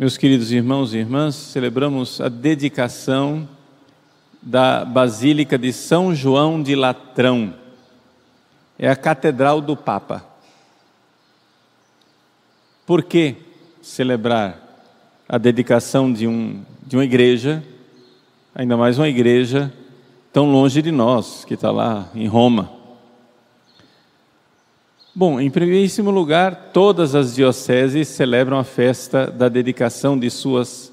Meus queridos irmãos e irmãs, celebramos a dedicação da Basílica de São João de Latrão. É a Catedral do Papa. Por que celebrar a dedicação de, um, de uma igreja, ainda mais uma igreja tão longe de nós, que está lá em Roma? Bom, em primeiríssimo lugar, todas as dioceses celebram a festa da dedicação de suas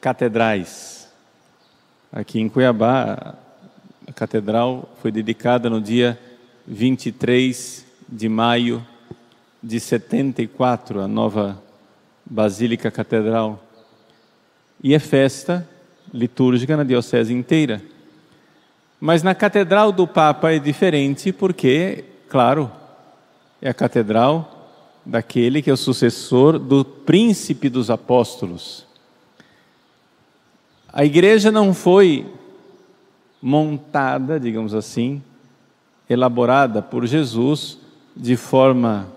catedrais. Aqui em Cuiabá, a catedral foi dedicada no dia 23 de maio de 74, a nova Basílica Catedral. E é festa litúrgica na diocese inteira. Mas na Catedral do Papa é diferente porque, claro, é a catedral daquele que é o sucessor do príncipe dos apóstolos. A igreja não foi montada, digamos assim, elaborada por Jesus de forma,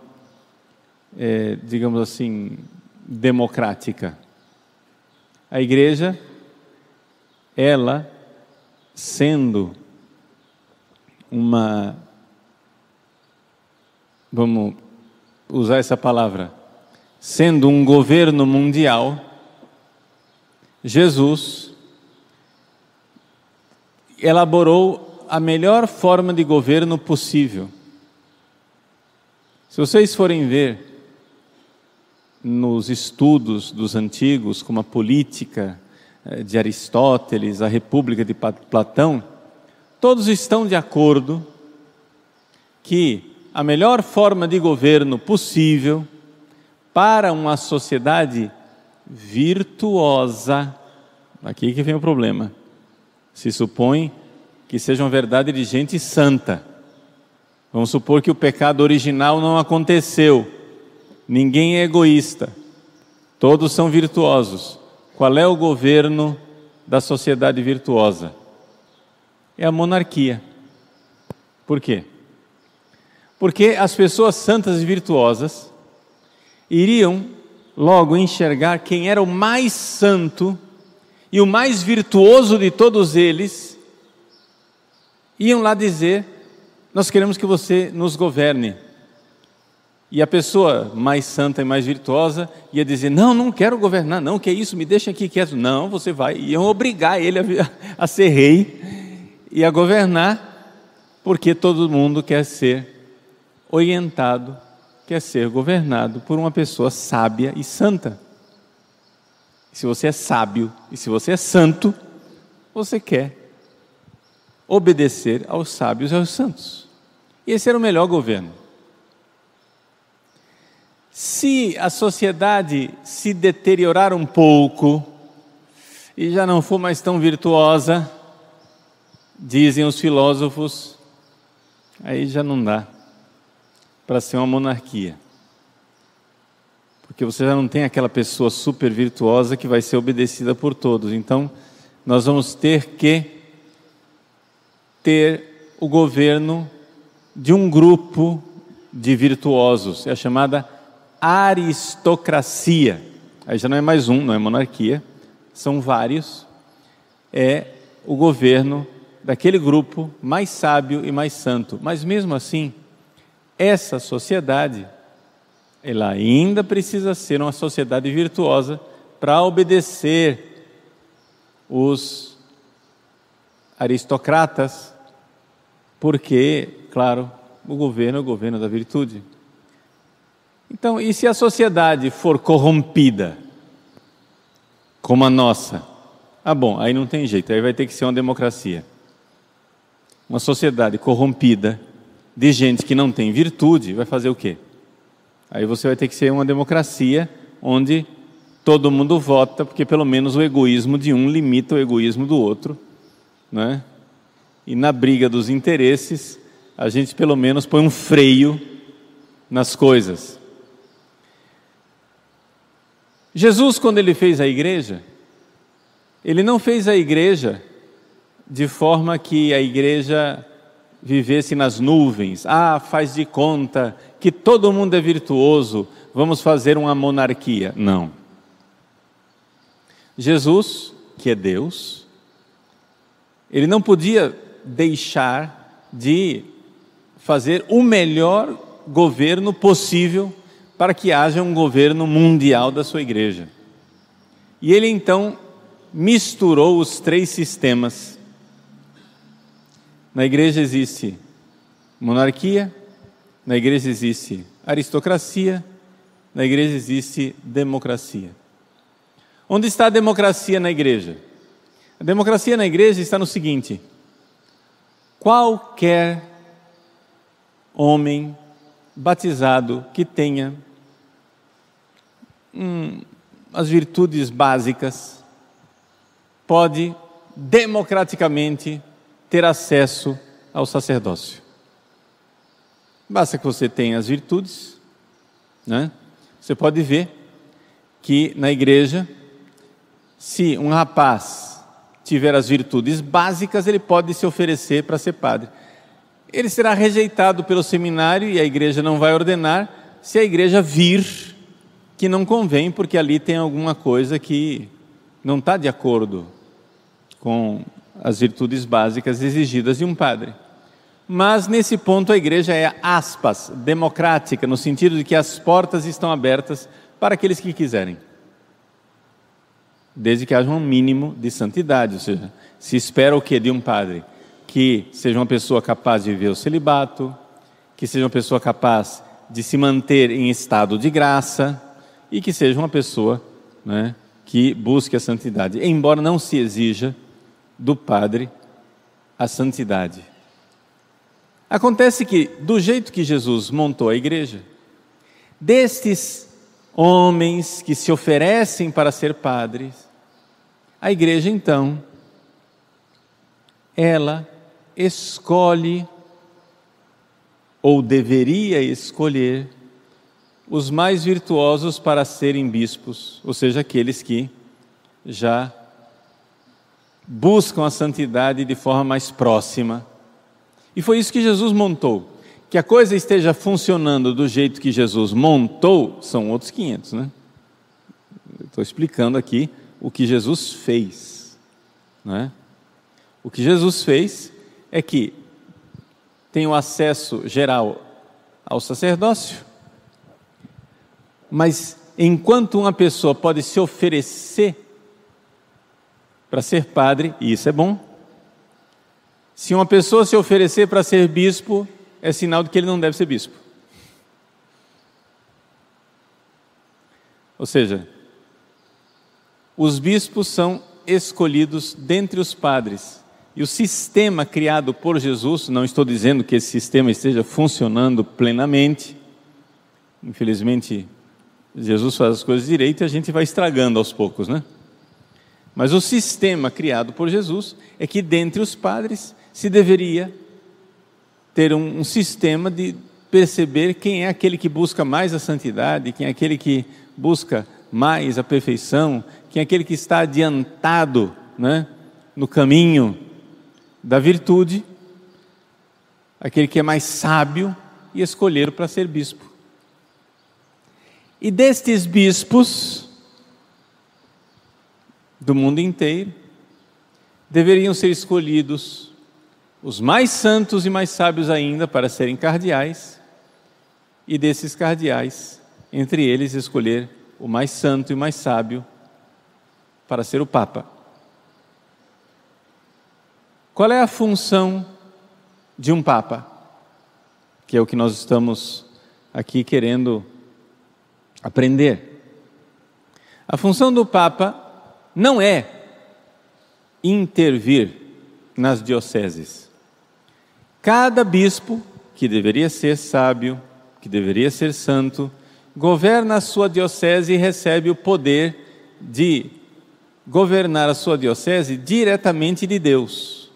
é, digamos assim, democrática. A igreja, ela sendo uma vamos usar essa palavra, sendo um governo mundial, Jesus elaborou a melhor forma de governo possível. Se vocês forem ver nos estudos dos antigos, como a política eh, de Aristóteles, a República de Platão, todos estão de acordo que a melhor forma de governo possível para uma sociedade virtuosa. Aqui que vem o problema. Se supõe que seja uma verdade de gente santa. Vamos supor que o pecado original não aconteceu. Ninguém é egoísta. Todos são virtuosos. Qual é o governo da sociedade virtuosa? É a monarquia. Por quê? Porque as pessoas santas e virtuosas iriam logo enxergar quem era o mais santo e o mais virtuoso de todos eles, iam lá dizer: Nós queremos que você nos governe. E a pessoa mais santa e mais virtuosa ia dizer: Não, não quero governar, não, que é isso, me deixa aqui quieto. Não, você vai. Iam obrigar ele a, a ser rei e a governar, porque todo mundo quer ser orientado quer é ser governado por uma pessoa sábia e santa. Se você é sábio e se você é santo, você quer obedecer aos sábios e aos santos. E esse era o melhor governo. Se a sociedade se deteriorar um pouco e já não for mais tão virtuosa, dizem os filósofos, aí já não dá para ser uma monarquia. Porque você já não tem aquela pessoa super virtuosa que vai ser obedecida por todos. Então, nós vamos ter que ter o governo de um grupo de virtuosos, é a chamada aristocracia. Aí já não é mais um, não é monarquia, são vários. É o governo daquele grupo mais sábio e mais santo. Mas mesmo assim, essa sociedade, ela ainda precisa ser uma sociedade virtuosa para obedecer os aristocratas, porque, claro, o governo é o governo da virtude. Então, e se a sociedade for corrompida, como a nossa? Ah, bom, aí não tem jeito, aí vai ter que ser uma democracia. Uma sociedade corrompida de gente que não tem virtude, vai fazer o quê? Aí você vai ter que ser uma democracia onde todo mundo vota, porque pelo menos o egoísmo de um limita o egoísmo do outro, né? E na briga dos interesses, a gente pelo menos põe um freio nas coisas. Jesus, quando ele fez a igreja, ele não fez a igreja de forma que a igreja vivesse nas nuvens. Ah, faz de conta que todo mundo é virtuoso, vamos fazer uma monarquia. Não. Jesus, que é Deus, ele não podia deixar de fazer o melhor governo possível para que haja um governo mundial da sua igreja. E ele então misturou os três sistemas na igreja existe monarquia, na igreja existe aristocracia, na igreja existe democracia. Onde está a democracia na igreja? A democracia na igreja está no seguinte: qualquer homem batizado que tenha hum, as virtudes básicas pode democraticamente ter acesso ao sacerdócio. Basta que você tenha as virtudes, né? Você pode ver que na igreja, se um rapaz tiver as virtudes básicas, ele pode se oferecer para ser padre. Ele será rejeitado pelo seminário e a igreja não vai ordenar, se a igreja vir que não convém, porque ali tem alguma coisa que não está de acordo com as virtudes básicas exigidas de um padre. Mas nesse ponto a igreja é, aspas, democrática, no sentido de que as portas estão abertas para aqueles que quiserem. Desde que haja um mínimo de santidade, ou seja, se espera o que de um padre? Que seja uma pessoa capaz de viver o celibato, que seja uma pessoa capaz de se manter em estado de graça e que seja uma pessoa né, que busque a santidade, embora não se exija do Padre a santidade. Acontece que, do jeito que Jesus montou a igreja, destes homens que se oferecem para ser padres, a igreja então, ela escolhe, ou deveria escolher, os mais virtuosos para serem bispos, ou seja, aqueles que já buscam a santidade de forma mais próxima. E foi isso que Jesus montou. Que a coisa esteja funcionando do jeito que Jesus montou, são outros 500, né? Estou explicando aqui o que Jesus fez. Né? O que Jesus fez é que tem o acesso geral ao sacerdócio, mas enquanto uma pessoa pode se oferecer para ser padre, e isso é bom. Se uma pessoa se oferecer para ser bispo, é sinal de que ele não deve ser bispo. Ou seja, os bispos são escolhidos dentre os padres. E o sistema criado por Jesus, não estou dizendo que esse sistema esteja funcionando plenamente, infelizmente, Jesus faz as coisas direito e a gente vai estragando aos poucos, né? Mas o sistema criado por Jesus é que dentre os padres se deveria ter um, um sistema de perceber quem é aquele que busca mais a santidade, quem é aquele que busca mais a perfeição, quem é aquele que está adiantado né, no caminho da virtude, aquele que é mais sábio e escolher para ser bispo. E destes bispos, do mundo inteiro, deveriam ser escolhidos os mais santos e mais sábios ainda para serem cardeais, e desses cardeais, entre eles, escolher o mais santo e mais sábio para ser o Papa. Qual é a função de um Papa? Que é o que nós estamos aqui querendo aprender. A função do Papa não é intervir nas dioceses. Cada bispo, que deveria ser sábio, que deveria ser santo, governa a sua diocese e recebe o poder de governar a sua diocese diretamente de Deus.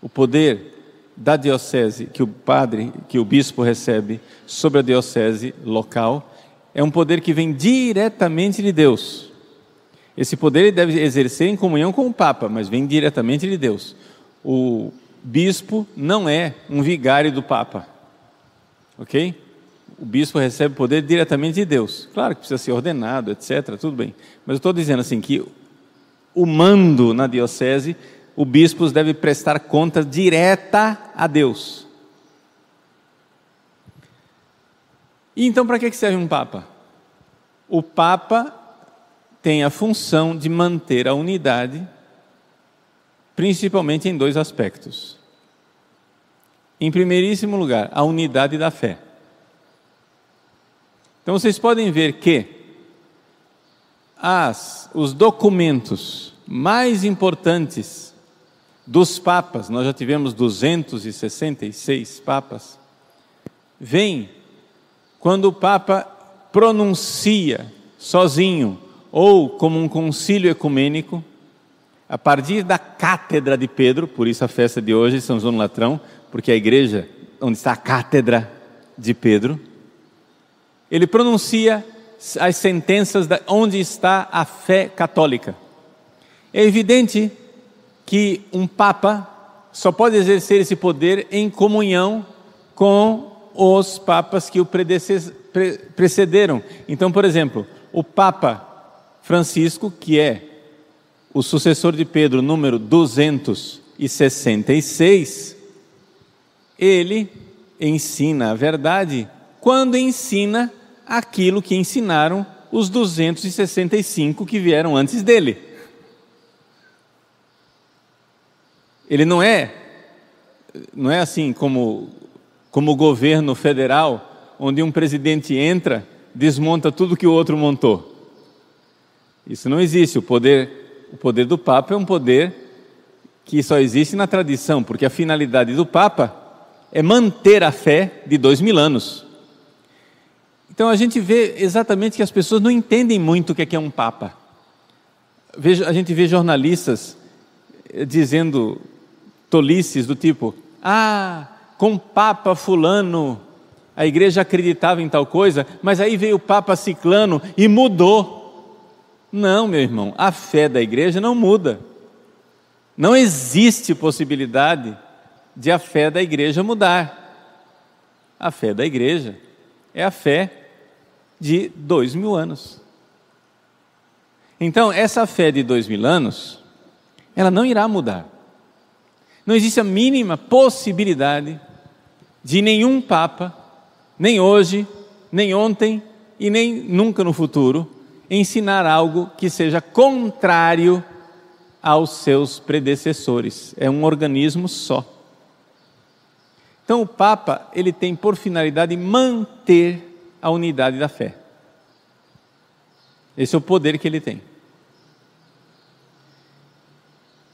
O poder da diocese que o padre, que o bispo recebe sobre a diocese local é um poder que vem diretamente de Deus. Esse poder ele deve exercer em comunhão com o Papa, mas vem diretamente de Deus. O bispo não é um vigário do Papa, ok? O bispo recebe poder diretamente de Deus. Claro que precisa ser ordenado, etc. Tudo bem. Mas eu estou dizendo assim que o mando na diocese, o bispo deve prestar conta direta a Deus. E então, para que serve um Papa? O Papa tem a função de manter a unidade, principalmente em dois aspectos. Em primeiríssimo lugar, a unidade da fé. Então, vocês podem ver que as, os documentos mais importantes dos papas, nós já tivemos 266 papas, vêm quando o Papa pronuncia sozinho ou como um concílio ecumênico, a partir da cátedra de Pedro, por isso a festa de hoje, São João Latrão, porque é a igreja onde está a cátedra de Pedro, ele pronuncia as sentenças onde está a fé católica. É evidente que um Papa só pode exercer esse poder em comunhão com os papas que o precederam. Então, por exemplo, o Papa Francisco, que é o sucessor de Pedro, número 266, ele ensina a verdade quando ensina aquilo que ensinaram os 265 que vieram antes dele. Ele não é não é assim como como o governo federal, onde um presidente entra, desmonta tudo que o outro montou. Isso não existe. O poder, o poder do Papa é um poder que só existe na tradição, porque a finalidade do Papa é manter a fé de dois mil anos. Então a gente vê exatamente que as pessoas não entendem muito o que é, é um Papa. A gente vê jornalistas eh, dizendo tolices do tipo: ah, com Papa Fulano, a igreja acreditava em tal coisa, mas aí veio o Papa Ciclano e mudou. Não, meu irmão, a fé da igreja não muda. Não existe possibilidade de a fé da igreja mudar. A fé da igreja é a fé de dois mil anos. Então, essa fé de dois mil anos, ela não irá mudar. Não existe a mínima possibilidade de nenhum Papa, nem hoje, nem ontem e nem nunca no futuro, ensinar algo que seja contrário aos seus predecessores. É um organismo só. Então o Papa, ele tem por finalidade manter a unidade da fé. Esse é o poder que ele tem.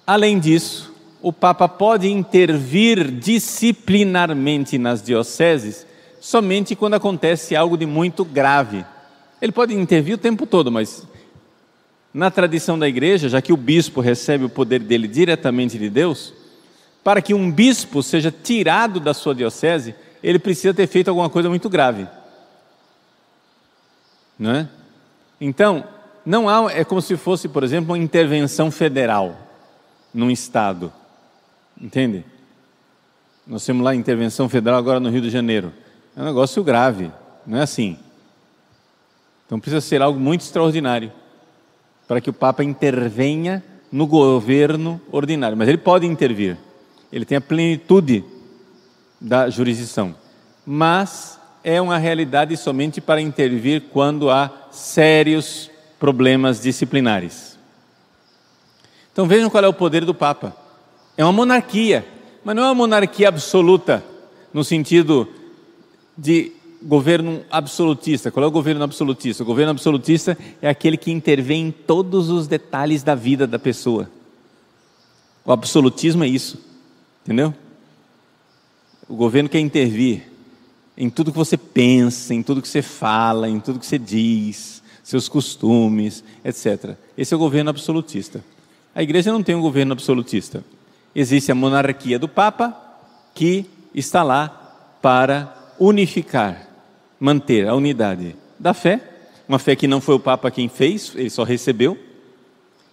Além disso, o Papa pode intervir disciplinarmente nas dioceses somente quando acontece algo de muito grave. Ele pode intervir o tempo todo, mas na tradição da igreja, já que o bispo recebe o poder dele diretamente de Deus, para que um bispo seja tirado da sua diocese, ele precisa ter feito alguma coisa muito grave. Não é? Então, não há, é como se fosse, por exemplo, uma intervenção federal num estado. Entende? Nós temos lá intervenção federal agora no Rio de Janeiro. É um negócio grave, não é assim. Então precisa ser algo muito extraordinário para que o Papa intervenha no governo ordinário. Mas ele pode intervir, ele tem a plenitude da jurisdição. Mas é uma realidade somente para intervir quando há sérios problemas disciplinares. Então vejam qual é o poder do Papa. É uma monarquia, mas não é uma monarquia absoluta, no sentido de governo absolutista. Qual é o governo absolutista? O governo absolutista é aquele que intervém em todos os detalhes da vida da pessoa. O absolutismo é isso, entendeu? O governo quer intervir em tudo que você pensa, em tudo que você fala, em tudo que você diz, seus costumes, etc. Esse é o governo absolutista. A igreja não tem um governo absolutista existe a monarquia do Papa, que está lá para unificar, manter a unidade da fé, uma fé que não foi o Papa quem fez, ele só recebeu,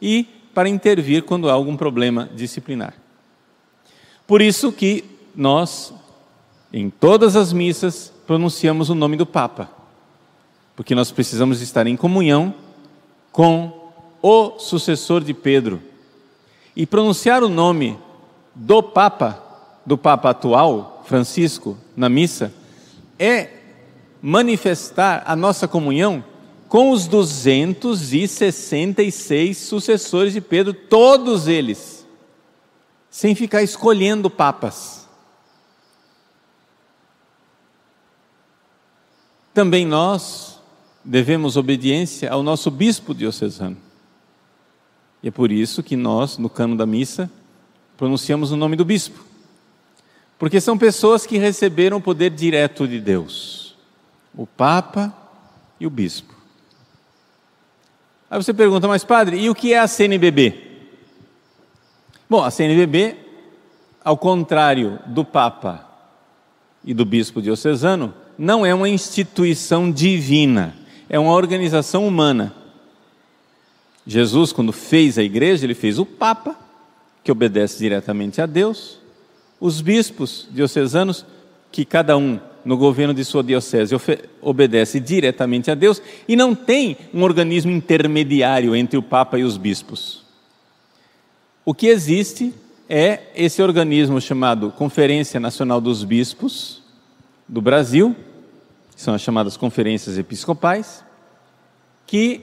e para intervir quando há algum problema disciplinar. Por isso que nós, em todas as missas, pronunciamos o nome do Papa, porque nós precisamos estar em comunhão com o sucessor de Pedro. E pronunciar o nome do Papa, do Papa atual, Francisco, na missa, é manifestar a nossa comunhão com os 266 sucessores de Pedro, todos eles, sem ficar escolhendo papas. Também nós devemos obediência ao nosso bispo diocesano. E é por isso que nós, no cano da missa, pronunciamos o nome do bispo. Porque são pessoas que receberam o poder direto de Deus: o Papa e o bispo. Aí você pergunta, mas padre, e o que é a CNBB? Bom, a CNBB, ao contrário do Papa e do bispo diocesano, não é uma instituição divina, é uma organização humana. Jesus, quando fez a igreja, ele fez o Papa que obedece diretamente a Deus, os bispos diocesanos, que cada um no governo de sua diocese obedece diretamente a Deus, e não tem um organismo intermediário entre o Papa e os bispos. O que existe é esse organismo chamado Conferência Nacional dos Bispos do Brasil, que são as chamadas conferências episcopais, que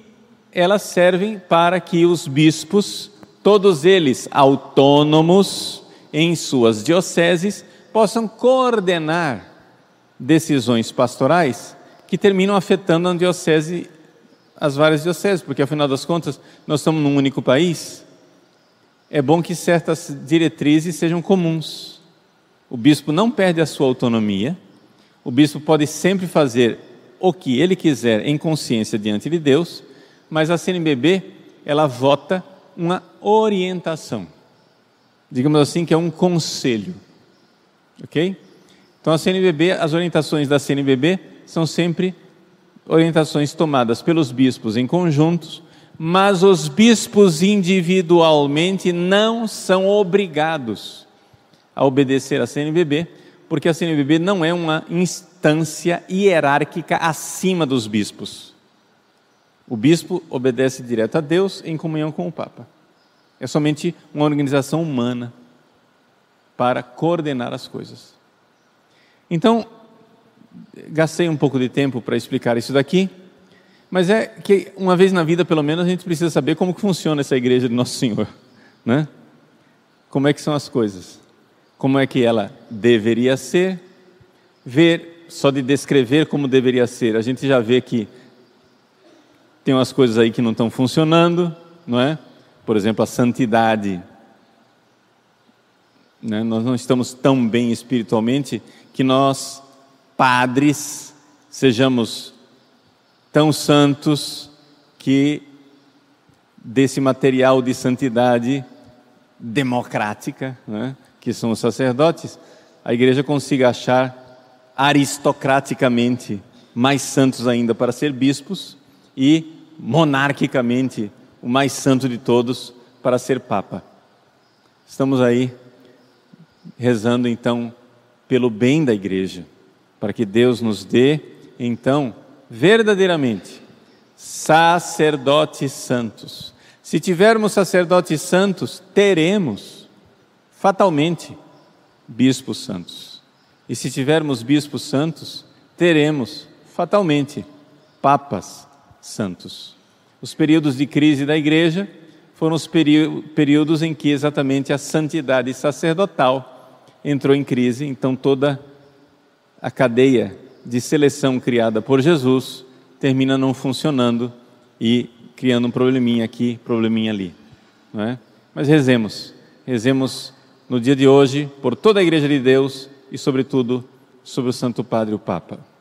elas servem para que os bispos todos eles autônomos em suas dioceses, possam coordenar decisões pastorais que terminam afetando a diocese, as várias dioceses, porque afinal das contas nós estamos num único país. É bom que certas diretrizes sejam comuns. O bispo não perde a sua autonomia, o bispo pode sempre fazer o que ele quiser em consciência diante de Deus, mas a CNBB ela vota uma orientação. Digamos assim, que é um conselho. Ok? Então, a CNBB, as orientações da CNBB são sempre orientações tomadas pelos bispos em conjuntos, mas os bispos individualmente não são obrigados a obedecer à CNBB, porque a CNBB não é uma instância hierárquica acima dos bispos. O bispo obedece direto a Deus em comunhão com o Papa. É somente uma organização humana para coordenar as coisas. Então, gastei um pouco de tempo para explicar isso daqui, mas é que uma vez na vida, pelo menos, a gente precisa saber como que funciona essa igreja de Nosso Senhor, né? Como é que são as coisas? Como é que ela deveria ser? Ver só de descrever como deveria ser, a gente já vê que tem umas coisas aí que não estão funcionando, não é? Por exemplo, a santidade. Né? Nós não estamos tão bem espiritualmente que nós, padres, sejamos tão santos que desse material de santidade democrática, né? que são os sacerdotes, a igreja consiga achar aristocraticamente mais santos ainda para ser bispos e monarquicamente o mais santo de todos para ser Papa. Estamos aí rezando então pelo bem da Igreja, para que Deus nos dê então verdadeiramente sacerdotes santos. Se tivermos sacerdotes santos, teremos fatalmente bispos santos. E se tivermos bispos santos, teremos fatalmente papas santos. Os períodos de crise da igreja foram os períodos em que exatamente a santidade sacerdotal entrou em crise, então toda a cadeia de seleção criada por Jesus termina não funcionando e criando um probleminha aqui, probleminha ali. Não é? Mas rezemos, rezemos no dia de hoje por toda a Igreja de Deus e, sobretudo, sobre o Santo Padre, o Papa.